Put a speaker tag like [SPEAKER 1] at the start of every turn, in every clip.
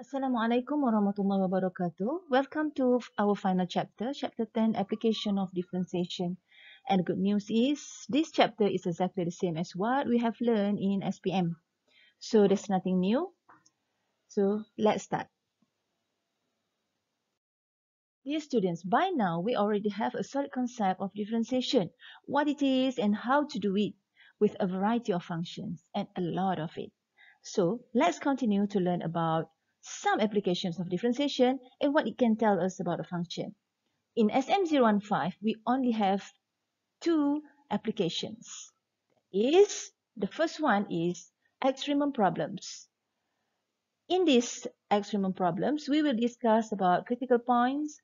[SPEAKER 1] Assalamu alaikum warahmatullahi wabarakatuh. Welcome to our final chapter, chapter 10, application of differentiation. And good news is, this chapter is exactly the same as what we have learned in SPM. So there's nothing new. So let's start. Dear students, by now we already have a solid concept of differentiation, what it is and how to do it with a variety of functions and a lot of it. So let's continue to learn about some applications of differentiation and what it can tell us about a function. In SM015, we only have two applications. Is the first one is extremum problems. In these extremum problems, we will discuss about critical points,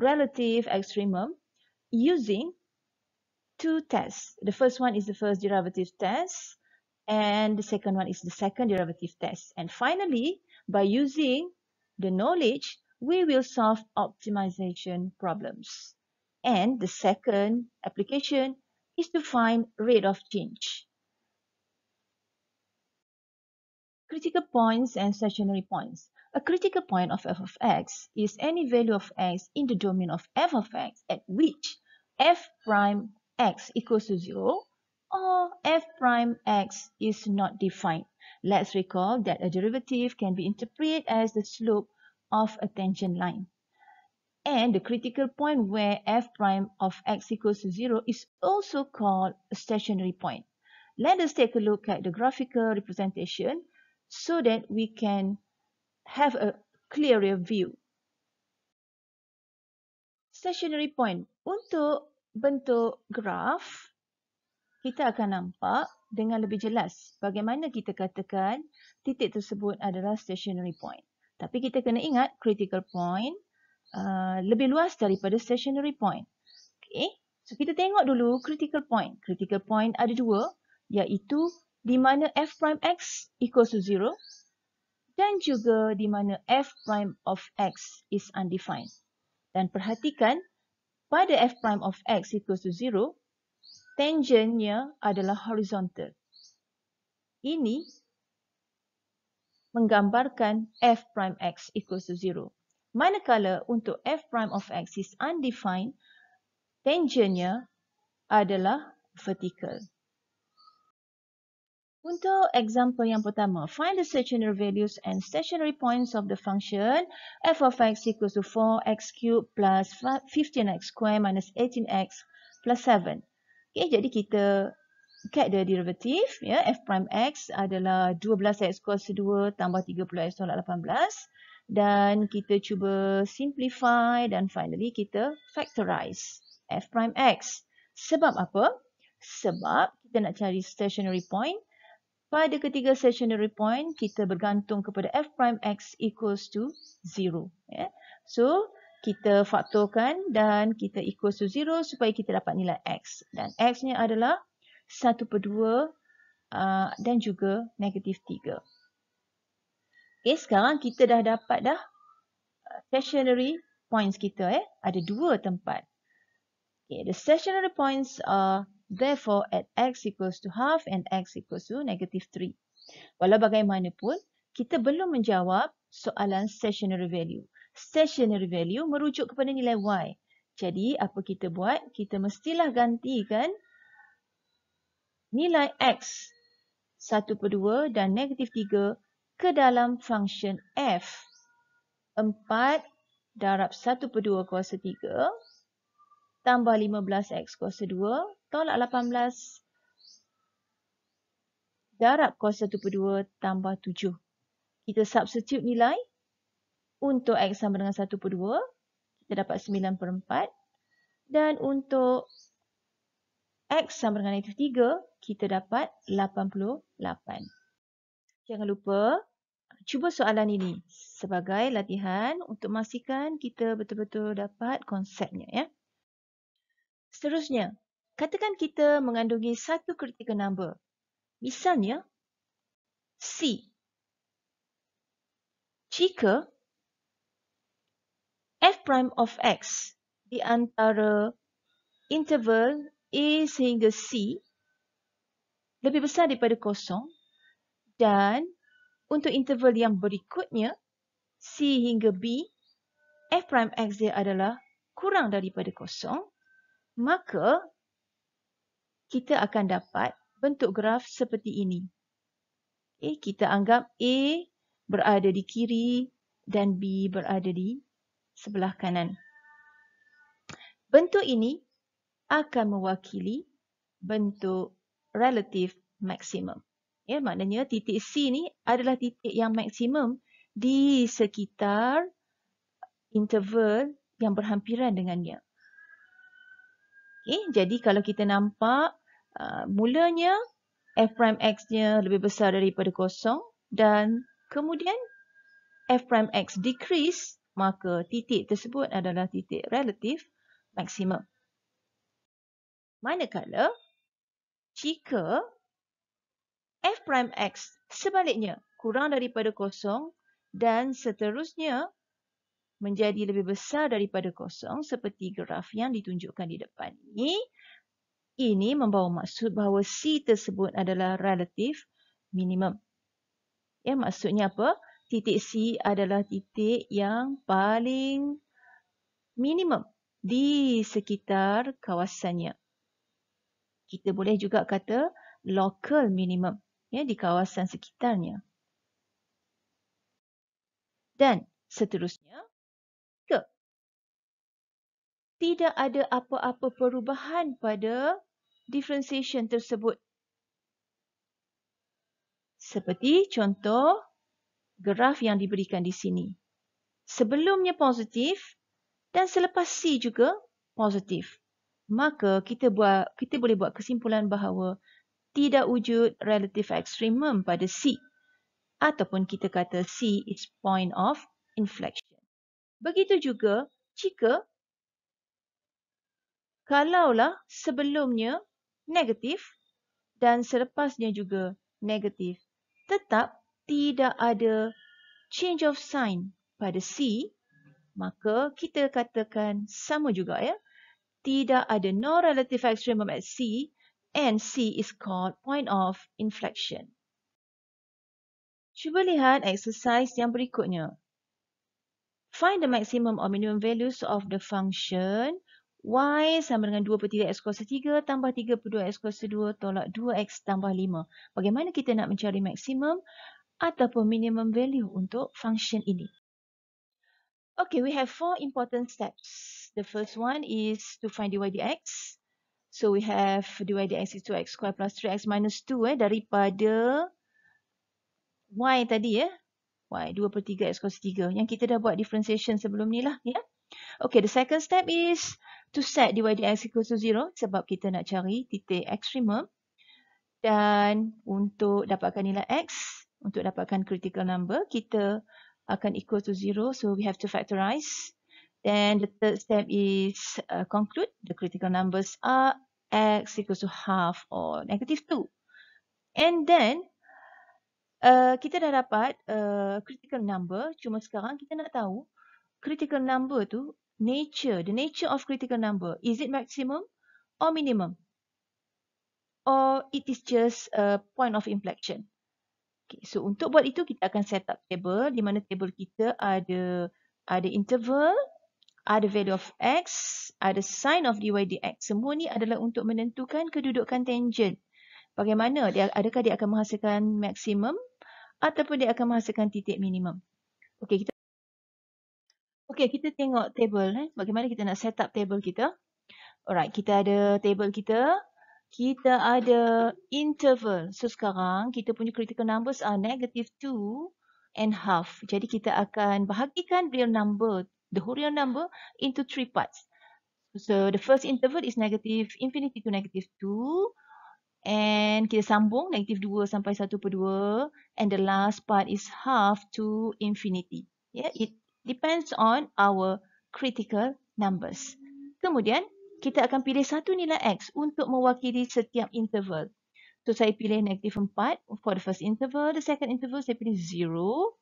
[SPEAKER 1] relative extremum, using two tests. The first one is the first derivative test, and the second one is the second derivative test. And finally, by using the knowledge, we will solve optimization problems. And the second application is to find rate of change. Critical points and stationary points. A critical point of f of x is any value of x in the domain of f of x at which f prime x equals to 0 or f prime x is not defined. Let's recall that a derivative can be interpreted as the slope of a tangent line. And the critical point where f prime of x equals to 0 is also called a stationary point. Let us take a look at the graphical representation so that we can have a clearer view. Stationary point. Untuk bentuk graf, kita akan nampak dengan lebih jelas bagaimana kita katakan titik tersebut adalah stationary point. Tapi kita kena ingat critical point uh, lebih luas daripada stationary point. Okay. So kita tengok dulu critical point. Critical point ada dua iaitu di mana f prime x equals to zero dan juga di mana f prime of x is undefined. Dan perhatikan pada f prime of x equals to zero, tangentnya adalah horizontal. Ini menggambarkan f prime x equals to zero. Manakala untuk f prime of x is undefined, tangentnya adalah vertical. Untuk example yang pertama, find the stationary values and stationary points of the function f of x equals to 4x cubed plus 15x squared minus 18x plus 7. Okay, jadi kita get the derivative. Ya, f prime x adalah 12x kos 2 tambah 30x tolak 18. Dan kita cuba simplify dan finally kita factorize f prime x. Sebab apa? Sebab kita nak cari stationary point. Pada ketiga stationary point, kita bergantung kepada f prime x equals to zero. Yeah. So, kita faktorkan dan kita equal to 0 supaya kita dapat nilai x. Dan x ni adalah 1 per 2 uh, dan juga negatif 3. Okay, sekarang kita dah dapat dah uh, stationary points kita. eh Ada dua tempat. Okay, the stationary points are therefore at x equals to half and x equals to negative 3. Walau bagaimanapun, kita belum menjawab soalan stationary value stationary value merujuk kepada nilai y. Jadi apa kita buat? Kita mestilah gantikan nilai x 1 per 2 dan negatif 3 ke dalam function f 4 darab 1 per 2 kuasa 3 tambah 15x kuasa 2 tolak 18 darab kuasa 1 per 2 tambah 7. Kita substitute nilai untuk X sama dengan 1 per 2, kita dapat 9 per 4. Dan untuk X sama dengan negatif 3, kita dapat 88. Jangan lupa, cuba soalan ini sebagai latihan untuk memastikan kita betul-betul dapat konsepnya. ya. Seterusnya, katakan kita mengandungi satu critical number. Misalnya, C. Jika f prime of x di antara interval a sehingga c lebih besar daripada kosong dan untuk interval yang berikutnya c hingga b f prime x dia adalah kurang daripada kosong maka kita akan dapat bentuk graf seperti ini. Okay, eh, kita anggap A berada di kiri dan B berada di sebelah kanan. Bentuk ini akan mewakili bentuk relative maximum. Ya, maknanya titik C ni adalah titik yang maksimum di sekitar interval yang berhampiran dengannya. Okay, jadi kalau kita nampak uh, mulanya f prime x-nya lebih besar daripada kosong dan kemudian f prime x decrease maka titik tersebut adalah titik relatif maksimum. Manakala jika f prime x sebaliknya kurang daripada kosong dan seterusnya menjadi lebih besar daripada kosong seperti graf yang ditunjukkan di depan ini, ini membawa maksud bahawa C tersebut adalah relatif minimum. Ya, maksudnya apa? titik C adalah titik yang paling minimum di sekitar kawasannya. Kita boleh juga kata local minimum ya di kawasan sekitarnya. Dan seterusnya, ke tidak ada apa-apa perubahan pada differentiation tersebut. Seperti contoh graf yang diberikan di sini. Sebelumnya positif dan selepas C juga positif. Maka kita buat kita boleh buat kesimpulan bahawa tidak wujud relative extremum pada C. Ataupun kita kata C is point of inflection. Begitu juga jika kalaulah sebelumnya negatif dan selepasnya juga negatif tetap tidak ada change of sign pada C, maka kita katakan sama juga ya. Tidak ada no relative extremum at C and C is called point of inflection. Cuba lihat exercise yang berikutnya. Find the maximum or minimum values of the function y sama dengan 2 per 3x kuasa 3 tambah 3 per 2x kuasa 2 tolak 2x tambah 5. Bagaimana kita nak mencari maksimum? ataupun minimum value untuk function ini. Okay, we have four important steps. The first one is to find dy dx. So we have dy dx is 2x square plus 3x minus 2 eh, daripada y tadi ya. Eh. Y 2 per 3x cos 3 yang kita dah buat differentiation sebelum ni lah. Yeah? Okay, the second step is to set dy dx equals to 0 sebab kita nak cari titik ekstremum. Dan untuk dapatkan nilai x, untuk dapatkan critical number, kita akan equal to zero. So we have to factorize. Then the third step is uh, conclude the critical numbers are x equals to half or negative two. And then uh, kita dah dapat uh, critical number. Cuma sekarang kita nak tahu critical number tu nature, the nature of critical number. Is it maximum or minimum? Or it is just a point of inflection? Okay, so untuk buat itu kita akan set up table di mana table kita ada ada interval, ada value of x, ada sine of dy dx. Semua ni adalah untuk menentukan kedudukan tangent. Bagaimana dia adakah dia akan menghasilkan maksimum ataupun dia akan menghasilkan titik minimum. Okey, kita Okey, kita tengok table eh. Bagaimana kita nak set up table kita? Alright, kita ada table kita kita ada interval. So sekarang kita punya critical numbers are negative 2 and half. Jadi kita akan bahagikan real number, the whole real number into three parts. So the first interval is negative infinity to negative 2. And kita sambung negative 2 sampai 1 per 2. And the last part is half to infinity. Yeah, It depends on our critical numbers. Kemudian kita akan pilih satu nilai X untuk mewakili setiap interval. So, saya pilih negatif 4 for the first interval. The second interval, saya pilih 0.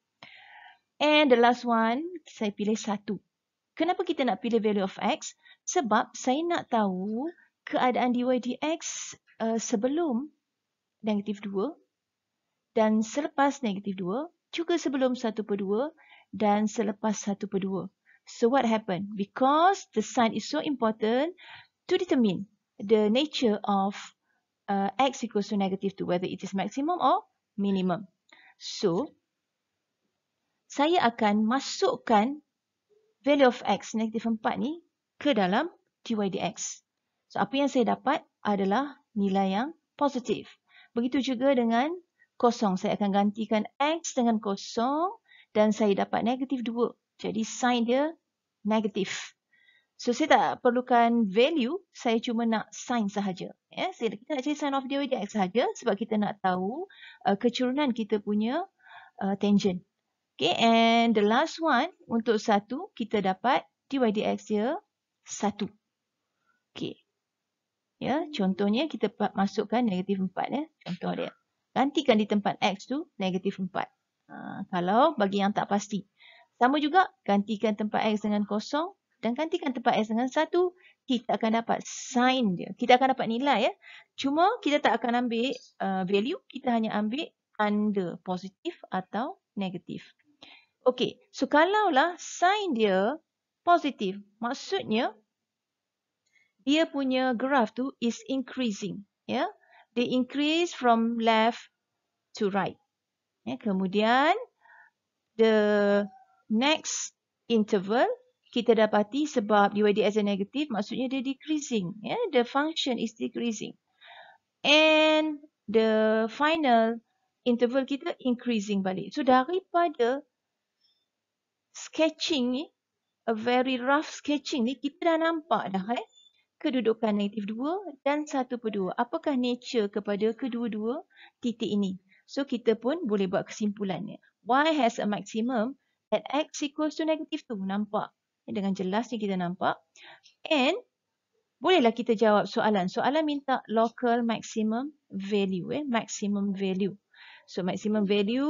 [SPEAKER 1] And the last one, saya pilih 1. Kenapa kita nak pilih value of X? Sebab saya nak tahu keadaan dy dx uh, eh, sebelum negatif 2 dan selepas negatif 2 juga sebelum 1 per 2 dan selepas 1 per 2. So what happened? Because the sign is so important to determine the nature of uh, x equals to negative 2, whether it is maximum or minimum. So, saya akan masukkan value of x negative 4 ni ke dalam dy dx. So, apa yang saya dapat adalah nilai yang positif. Begitu juga dengan kosong. Saya akan gantikan x dengan kosong dan saya dapat negatif 2. Jadi sign dia negatif. So saya tak perlukan value, saya cuma nak sign sahaja. Eh, saya kita nak cari sign of dia dia sahaja sebab kita nak tahu uh, kecurunan kita punya uh, tangent. Okay, and the last one untuk satu kita dapat dy dx dia satu. Okay, ya contohnya kita masukkan negatif empat ya contoh dia. Gantikan di tempat x tu negatif empat. Uh, kalau bagi yang tak pasti. Sama juga, gantikan tempat X dengan kosong dan gantikan tempat X dengan satu, kita akan dapat sign dia. Kita akan dapat nilai ya. Cuma kita tak akan ambil uh, value, kita hanya ambil under positif atau negatif. Okey, so kalaulah sign dia positif, maksudnya dia punya graph tu is increasing. ya. Yeah? They increase from left to right. Yeah? Kemudian, the next interval kita dapati sebab DYDS dia negatif maksudnya dia decreasing ya yeah? the function is decreasing and the final interval kita increasing balik so daripada sketching ni a very rough sketching ni kita dah nampak dah eh kedudukan negatif 2 dan 1 per 2 apakah nature kepada kedua-dua titik ini so kita pun boleh buat kesimpulannya y has a maximum at x equals to negative 2. Nampak? Dengan jelas ni kita nampak. And bolehlah kita jawab soalan. Soalan minta local maximum value. Eh? Maximum value. So maximum value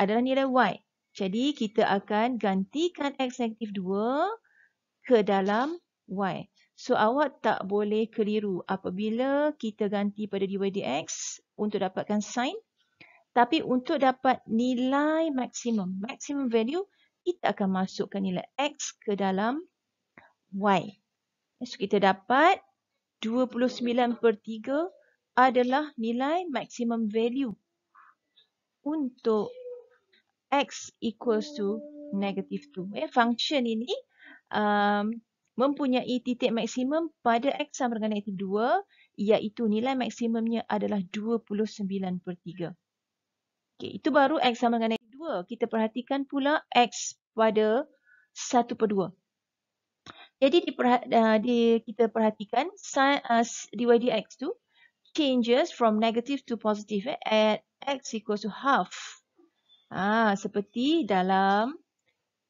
[SPEAKER 1] adalah nilai y. Jadi kita akan gantikan x negative 2 ke dalam y. So awak tak boleh keliru apabila kita ganti pada dy dx untuk dapatkan sine. Tapi untuk dapat nilai maksimum, maksimum value, kita akan masukkan nilai X ke dalam Y. So kita dapat 29 per 3 adalah nilai maksimum value untuk X equals to negative 2. Eh, function ini um, mempunyai titik maksimum pada X sama dengan negative 2 iaitu nilai maksimumnya adalah 29 per 3. Okay, itu baru X sama dengan negatif 2. Kita perhatikan pula X pada 1 per 2. Jadi diperha uh, eh, di, kita perhatikan sin, uh, eh, dy dx tu changes from negative to positive eh, at x equals to half. Ah Seperti dalam,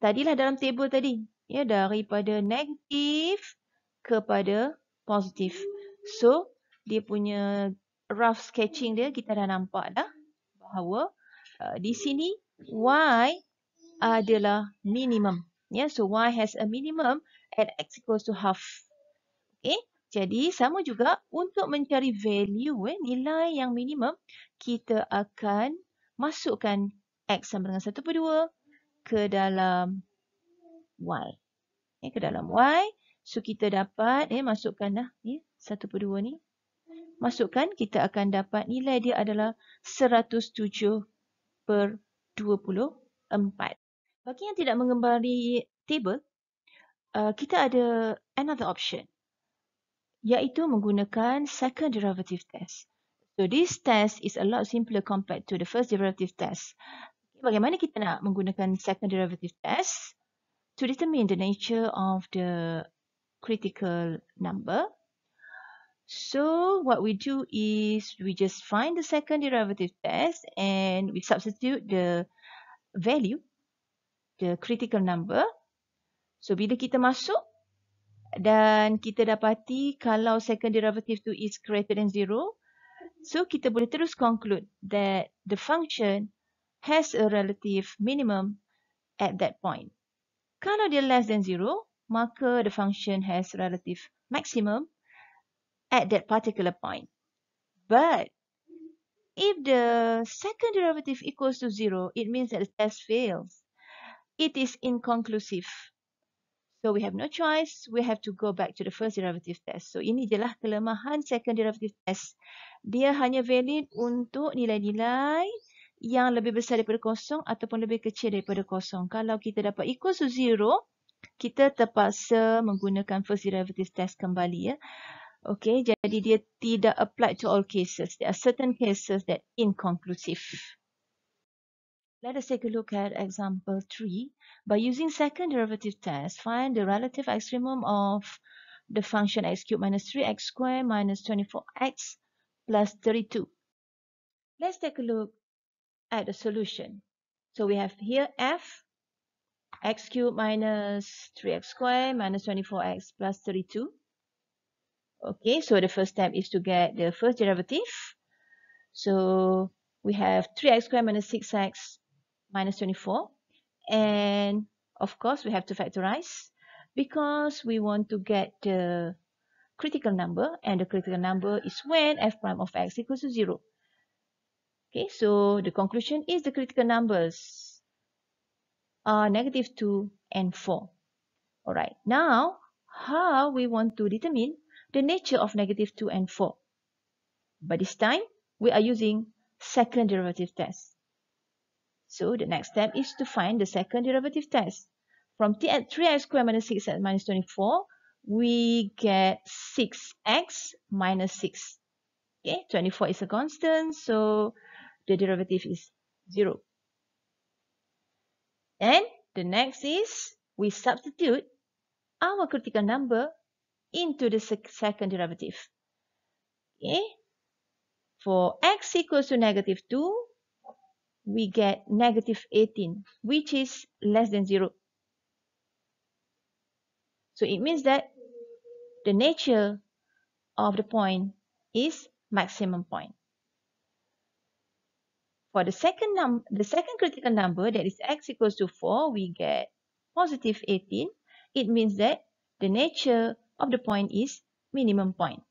[SPEAKER 1] tadilah dalam table tadi. ya Daripada negatif kepada positif. So dia punya rough sketching dia kita dah nampak dah bahawa uh, di sini y adalah minimum. Yeah, so y has a minimum at x equals to half. Okay, jadi sama juga untuk mencari value, eh, nilai yang minimum, kita akan masukkan x sama dengan 1 per 2 ke dalam y. Okay, ya, ke dalam y. So kita dapat, eh, masukkanlah eh, ya, 1 per 2 ni masukkan, kita akan dapat nilai dia adalah 107 per 24. Bagi yang tidak mengembali table, uh, kita ada another option, iaitu menggunakan second derivative test. So this test is a lot simpler compared to the first derivative test. Bagaimana kita nak menggunakan second derivative test to determine the nature of the critical number? So what we do is we just find the second derivative test and we substitute the value, the critical number. So bila kita masuk dan kita dapati kalau second derivative tu is greater than zero, so kita boleh terus conclude that the function has a relative minimum at that point. Kalau dia less than zero, maka the function has relative maximum at that particular point. But if the second derivative equals to zero, it means that the test fails. It is inconclusive. So we have no choice. We have to go back to the first derivative test. So ini jelah kelemahan second derivative test. Dia hanya valid untuk nilai-nilai yang lebih besar daripada kosong ataupun lebih kecil daripada kosong. Kalau kita dapat equals to zero, kita terpaksa menggunakan first derivative test kembali. ya. Okay, jadi dia tidak apply to all cases. There are certain cases that inconclusive. Let us take a look at example 3. By using second derivative test, find the relative extremum of the function x cubed minus 3x squared minus 24x plus 32. Let's take a look at the solution. So we have here f x cubed minus 3x squared minus 24x plus 32 Okay, so the first step is to get the first derivative. So we have 3x squared minus 6x minus 24. And of course, we have to factorize because we want to get the critical number and the critical number is when f prime of x equals to 0. Okay, so the conclusion is the critical numbers are negative 2 and 4. Alright, now how we want to determine the nature of negative 2 and 4. But this time, we are using second derivative test. So the next step is to find the second derivative test. From 3x squared minus 6 at minus 24, we get 6x minus 6. Okay, 24 is a constant, so the derivative is 0. And the next is we substitute our critical number into the second derivative. Okay? For x equals to negative 2, we get negative 18, which is less than 0. So it means that the nature of the point is maximum point. For the second num the second critical number that is x equals to 4, we get positive 18. It means that the nature of the point is minimum point.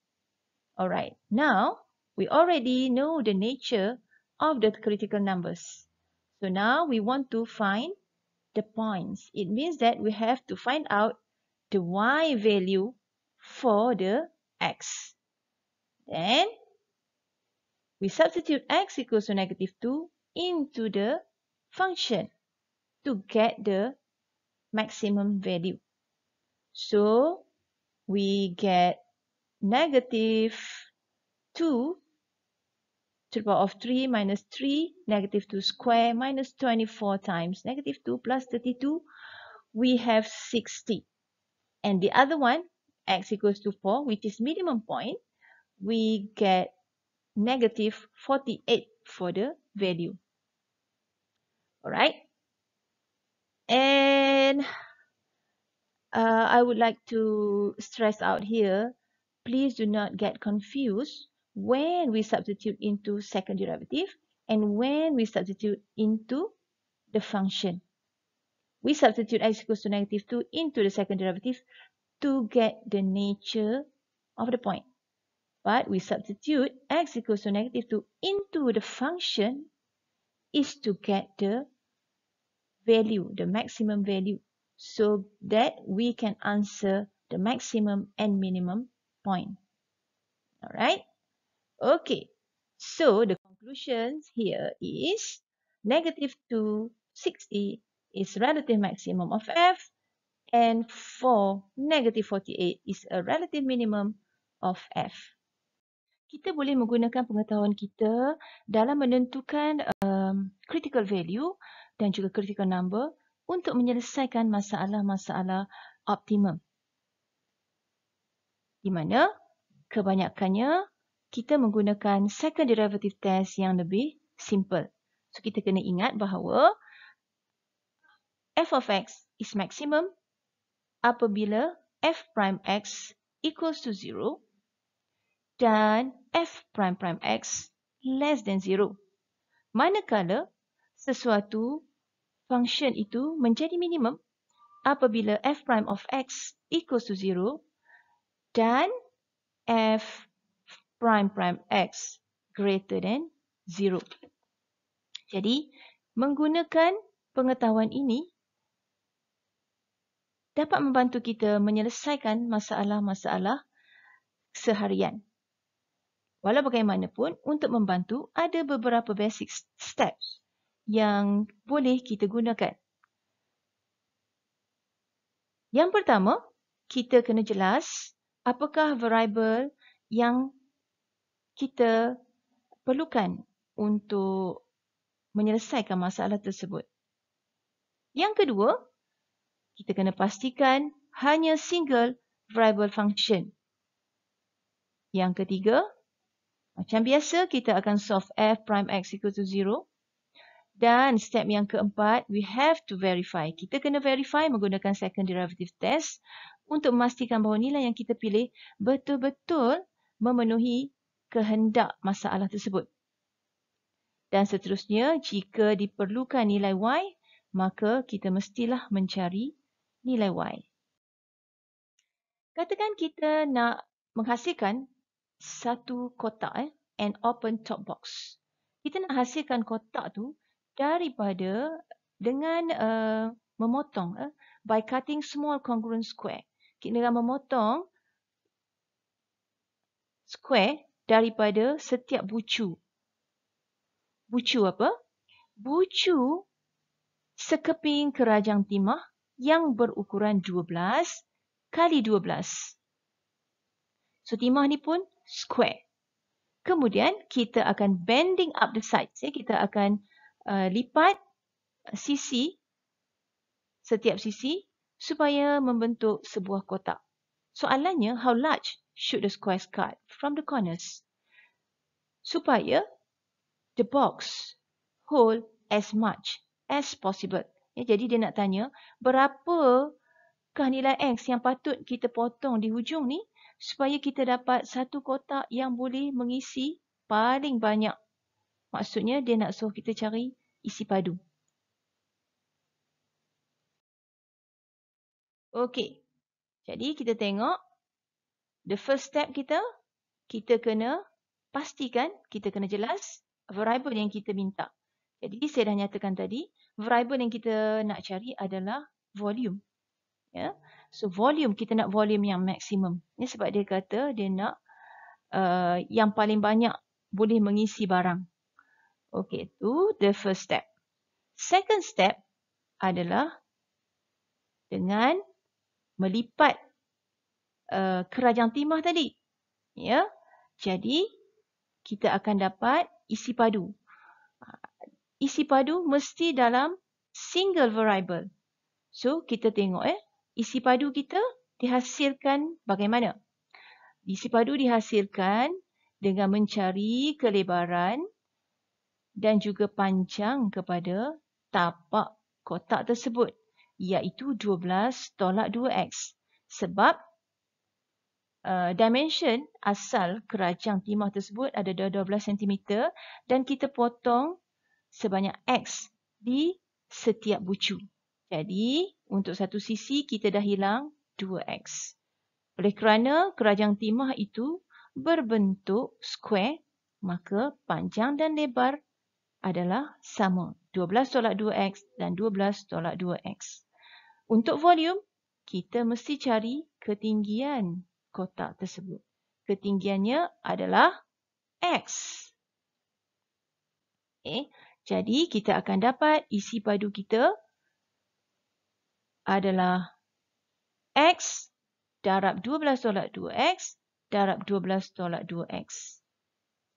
[SPEAKER 1] Alright, now we already know the nature of the critical numbers. So now we want to find the points. It means that we have to find out the y value for the x. Then we substitute x equals to negative 2 into the function to get the maximum value. So we get negative 2 to the power of 3 minus 3, negative 2 square minus 24 times negative 2 plus 32, we have 60. And the other one, x equals to 4, which is minimum point, we get negative 48 for the value. Alright, uh, I would like to stress out here, please do not get confused when we substitute into second derivative and when we substitute into the function. We substitute x equals to negative 2 into the second derivative to get the nature of the point. But we substitute x equals to negative 2 into the function is to get the value, the maximum value so that we can answer the maximum and minimum point. Alright? Okay. So the conclusion here is negative 260 is relative maximum of F and 4, negative 48 is a relative minimum of F. Kita boleh menggunakan pengetahuan kita dalam menentukan um, critical value dan juga critical number untuk menyelesaikan masalah-masalah optimum. Di mana kebanyakannya kita menggunakan second derivative test yang lebih simple. So kita kena ingat bahawa f of x is maximum apabila f prime x equals to zero dan f prime prime x less than zero. Manakala sesuatu function itu menjadi minimum apabila f prime of x equals to 0 dan f prime prime x greater than 0. Jadi, menggunakan pengetahuan ini dapat membantu kita menyelesaikan masalah-masalah seharian. Walau bagaimanapun, untuk membantu, ada beberapa basic steps yang boleh kita gunakan. Yang pertama, kita kena jelas apakah variable yang kita perlukan untuk menyelesaikan masalah tersebut. Yang kedua, kita kena pastikan hanya single variable function. Yang ketiga, macam biasa kita akan solve f prime x equal to 0. Dan step yang keempat, we have to verify. Kita kena verify menggunakan second derivative test untuk memastikan bahawa nilai yang kita pilih betul-betul memenuhi kehendak masalah tersebut. Dan seterusnya, jika diperlukan nilai Y, maka kita mestilah mencari nilai Y. Katakan kita nak menghasilkan satu kotak, eh, an open top box. Kita nak hasilkan kotak tu daripada dengan uh, memotong uh, by cutting small congruent square. kita dengan memotong square daripada setiap bucu. Bucu apa? Bucu sekeping kerajang timah yang berukuran 12 kali 12. So timah ni pun square. Kemudian kita akan bending up the sides. Ya. Kita akan Uh, lipat sisi setiap sisi supaya membentuk sebuah kotak. Soalannya, how large should the squares cut from the corners? Supaya the box hold as much as possible. Ya, jadi dia nak tanya, berapa kah nilai X yang patut kita potong di hujung ni supaya kita dapat satu kotak yang boleh mengisi paling banyak Maksudnya dia nak suruh kita cari isi padu. Okey. Jadi kita tengok the first step kita kita kena pastikan kita kena jelas variable yang kita minta. Jadi saya dah nyatakan tadi variable yang kita nak cari adalah volume. Ya. Yeah. So volume kita nak volume yang maksimum. Ya sebab dia kata dia nak uh, yang paling banyak boleh mengisi barang. Okey, itu the first step. Second step adalah dengan melipat uh, kerajang timah tadi. Ya. Jadi kita akan dapat isi padu. Ha, isi padu mesti dalam single variable. So kita tengok eh isi padu kita dihasilkan bagaimana? Isi padu dihasilkan dengan mencari kelebaran dan juga panjang kepada tapak kotak tersebut iaitu 12 tolak 2x sebab uh, dimension asal kerajang timah tersebut ada 12 cm dan kita potong sebanyak x di setiap bucu. Jadi untuk satu sisi kita dah hilang 2x. Oleh kerana kerajang timah itu berbentuk square maka panjang dan lebar adalah sama. 12 tolak 2x dan 12 tolak 2x. Untuk volume, kita mesti cari ketinggian kotak tersebut. Ketinggiannya adalah x. Okay. Eh, jadi kita akan dapat isi padu kita adalah x darab 12 tolak 2x darab 12 tolak 2x.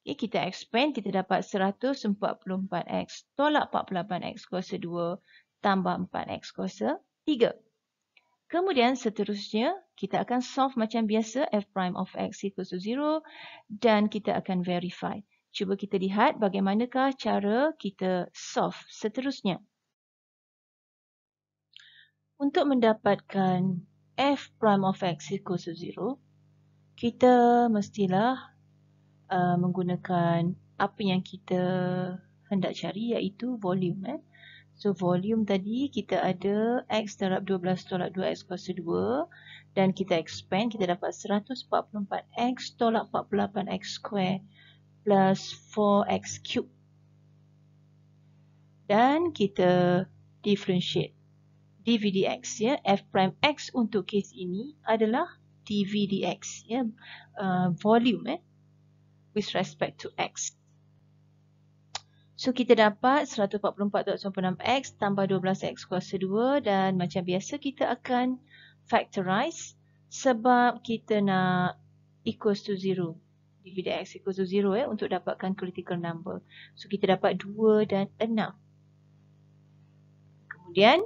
[SPEAKER 1] Okay, ya, kita expand, kita dapat 144x tolak 48x kuasa 2 tambah 4x kuasa 3. Kemudian seterusnya, kita akan solve macam biasa f prime of x equals to 0 dan kita akan verify. Cuba kita lihat bagaimanakah cara kita solve seterusnya. Untuk mendapatkan f prime of x equals to 0, kita mestilah Uh, menggunakan apa yang kita hendak cari iaitu volume. Eh. So volume tadi kita ada x darab 12 tolak 2x kuasa 2 dan kita expand kita dapat 144x tolak 48x square plus 4x cube. Dan kita differentiate dv dx ya f prime x untuk kes ini adalah dv dx ya uh, volume eh with respect to x. So kita dapat 144.96x tambah 12x kuasa 2 dan macam biasa kita akan factorize sebab kita nak equals to 0. Divide x equals to 0 eh, untuk dapatkan critical number. So kita dapat 2 dan 6. Kemudian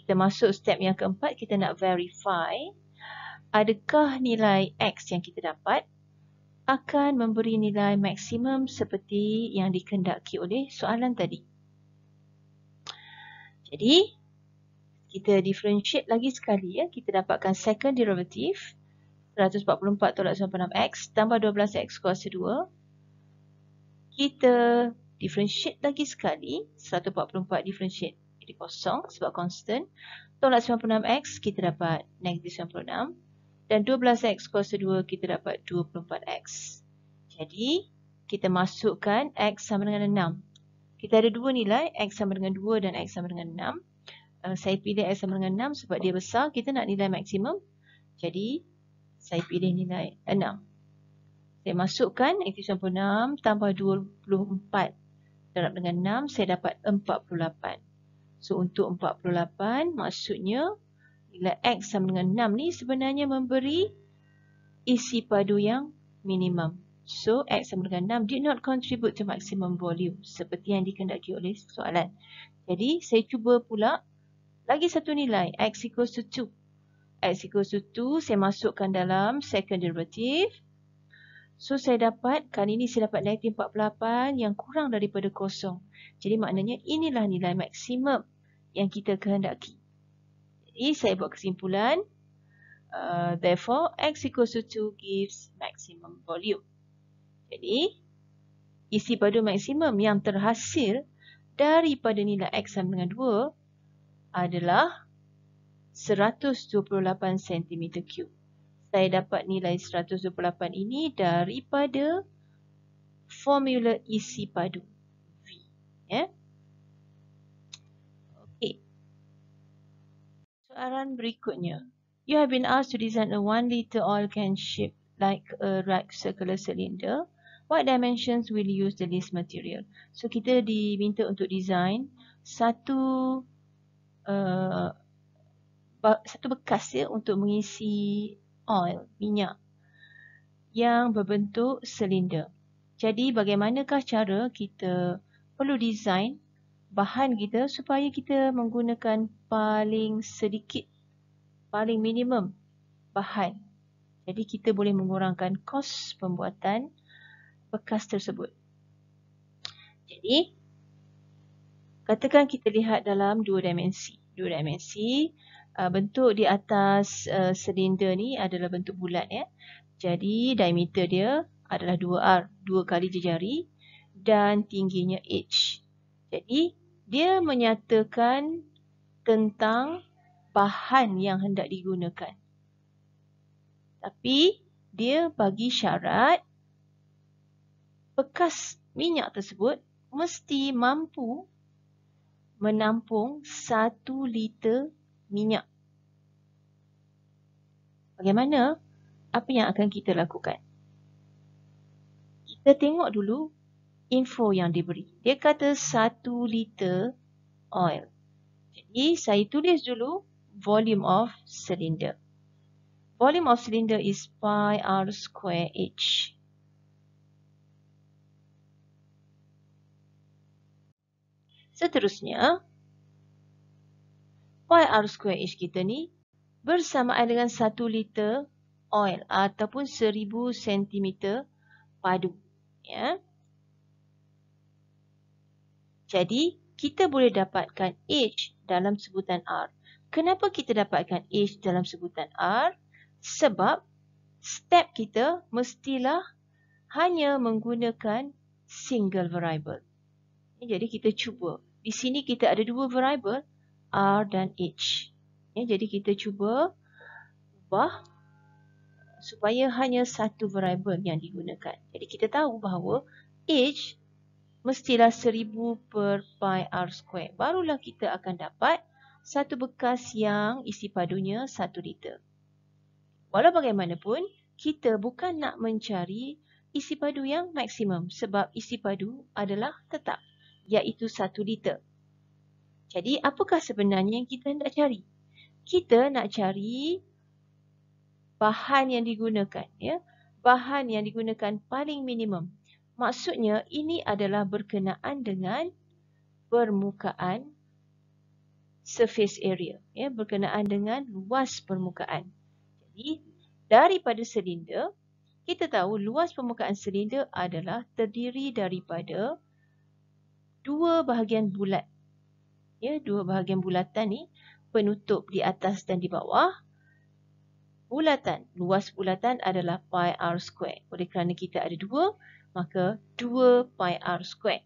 [SPEAKER 1] kita masuk step yang keempat kita nak verify adakah nilai x yang kita dapat 144.96 akan memberi nilai maksimum seperti yang dikendaki oleh soalan tadi. Jadi, kita differentiate lagi sekali ya. Kita dapatkan second derivative 144 tolak 96x tambah 12x kuasa 2. Kita differentiate lagi sekali 144 differentiate jadi kosong sebab constant. Tolak 96x kita dapat negatif 96 dan 12x kuasa 2 kita dapat 24x. Jadi kita masukkan x sama dengan 6. Kita ada dua nilai, x sama dengan 2 dan x sama dengan 6. Eh, saya pilih x sama dengan 6 sebab dia besar, kita nak nilai maksimum. Jadi saya pilih nilai 6. Saya masukkan x 96 tambah 24 darab dengan 6, saya dapat 48. So untuk 48 maksudnya apabila x sama dengan 6 ni sebenarnya memberi isi padu yang minimum. So, x sama dengan 6 did not contribute to maximum volume seperti yang dikendaki oleh soalan. Jadi, saya cuba pula lagi satu nilai, x equals to 2. x equals to 2, saya masukkan dalam second derivative. So, saya dapat, kali ini saya dapat negatif 48 yang kurang daripada kosong. Jadi, maknanya inilah nilai maksimum yang kita kehendaki. Jadi saya buat kesimpulan. Uh, therefore, x equals to 2 gives maximum volume. Jadi, isi padu maksimum yang terhasil daripada nilai x sama dengan 2 adalah 128 cm3. Saya dapat nilai 128 ini daripada formula isi padu V. Yeah. soalan berikutnya. You have been asked to design a one liter oil can shape like a right circular cylinder. What dimensions will you use the least material? So kita diminta untuk design satu uh, satu bekas ya untuk mengisi oil, minyak yang berbentuk silinder. Jadi bagaimanakah cara kita perlu design bahan kita supaya kita menggunakan paling sedikit, paling minimum bahan. Jadi kita boleh mengurangkan kos pembuatan bekas tersebut. Jadi, katakan kita lihat dalam dua dimensi. Dua dimensi, uh, bentuk di atas uh, silinder ni adalah bentuk bulat. ya. Jadi, diameter dia adalah 2R, 2 kali jejari dan tingginya H. Jadi, dia menyatakan tentang bahan yang hendak digunakan. Tapi, dia bagi syarat bekas minyak tersebut mesti mampu menampung satu liter minyak. Bagaimana? Apa yang akan kita lakukan? Kita tengok dulu info yang dia beri. Dia kata satu liter oil. Jadi saya tulis dulu volume of cylinder. Volume of cylinder is pi r square h. Seterusnya, pi r square h kita ni bersamaan dengan satu liter oil ataupun seribu sentimeter padu. Ya. Yeah. Jadi, kita boleh dapatkan H dalam sebutan R. Kenapa kita dapatkan H dalam sebutan R? Sebab step kita mestilah hanya menggunakan single variable. Jadi, kita cuba. Di sini kita ada dua variable, R dan H. Jadi, kita cuba ubah supaya hanya satu variable yang digunakan. Jadi, kita tahu bahawa H mestilah 1000 per pi r square. Barulah kita akan dapat satu bekas yang isi padunya 1 liter. Walau bagaimanapun, kita bukan nak mencari isi padu yang maksimum sebab isi padu adalah tetap iaitu 1 liter. Jadi apakah sebenarnya yang kita hendak cari? Kita nak cari bahan yang digunakan. ya, Bahan yang digunakan paling minimum Maksudnya ini adalah berkenaan dengan permukaan surface area. Ya, berkenaan dengan luas permukaan. Jadi daripada silinder, kita tahu luas permukaan silinder adalah terdiri daripada dua bahagian bulat. Ya, dua bahagian bulatan ni penutup di atas dan di bawah. Bulatan, luas bulatan adalah pi r square. Oleh kerana kita ada dua, maka 2 pi r square.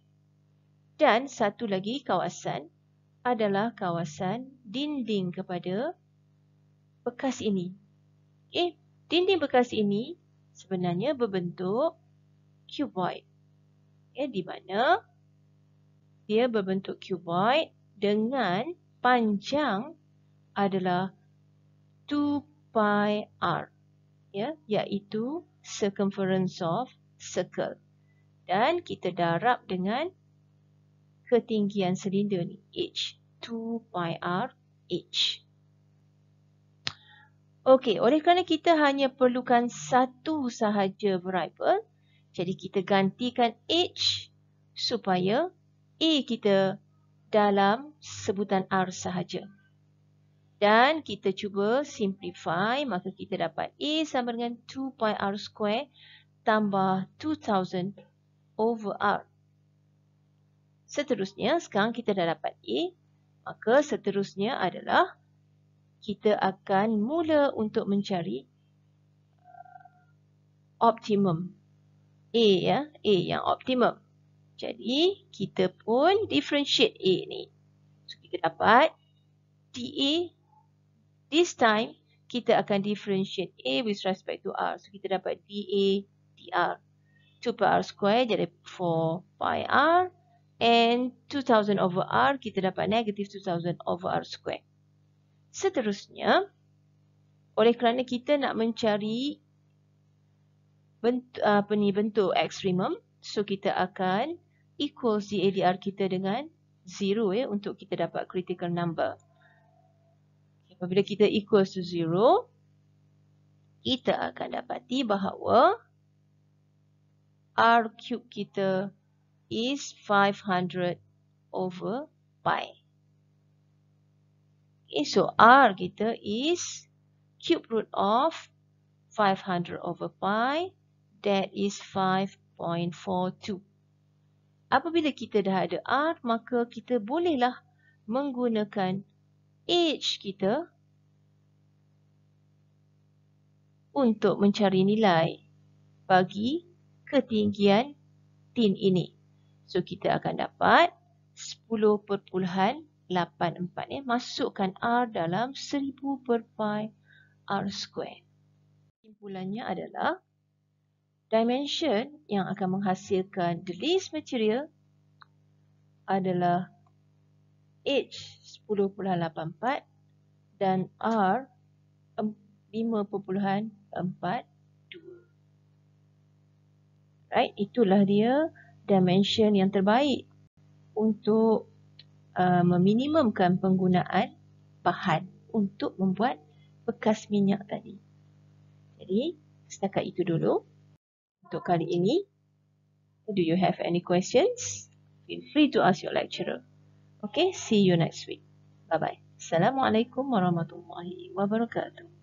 [SPEAKER 1] Dan satu lagi kawasan adalah kawasan dinding kepada bekas ini. Eh, dinding bekas ini sebenarnya berbentuk cuboid. Eh, di mana dia berbentuk cuboid dengan panjang adalah 2 pi r. Ya, iaitu circumference of circle. Dan kita darab dengan ketinggian silinder ni, h, 2 pi r h. Okey, oleh kerana kita hanya perlukan satu sahaja variable, jadi kita gantikan h supaya a kita dalam sebutan r sahaja. Dan kita cuba simplify, maka kita dapat a sama dengan 2 pi r square tambah 2000 over R. Seterusnya, sekarang kita dah dapat A. Maka seterusnya adalah kita akan mula untuk mencari uh, optimum. A ya, A yang optimum. Jadi, kita pun differentiate A ni. So, kita dapat dA. This time, kita akan differentiate A with respect to R. So, kita dapat dA dr. 2 pi r square jadi 4 pi r and 2000 over r kita dapat negatif 2000 over r square. Seterusnya, oleh kerana kita nak mencari bentuk, ah, apa ni, bentuk ekstremum, so kita akan equals DADR kita dengan 0 eh, untuk kita dapat critical number. Apabila kita equals to 0, kita akan dapati bahawa r cube kita is 500 over pi. Okay, so r kita is cube root of 500 over pi that is 5.42. Apabila kita dah ada r maka kita bolehlah menggunakan h kita untuk mencari nilai bagi ketinggian tin ini. So kita akan dapat 10.84 ya. Eh. Masukkan R dalam 1000 per pi R square. Kesimpulannya adalah dimension yang akan menghasilkan the least material adalah H 10.84 dan R 5.48 right? Itulah dia dimension yang terbaik untuk uh, meminimumkan penggunaan bahan untuk membuat bekas minyak tadi. Jadi, setakat itu dulu untuk kali ini. Do you have any questions? Feel free to ask your lecturer. Okay, see you next week. Bye-bye. Assalamualaikum warahmatullahi wabarakatuh.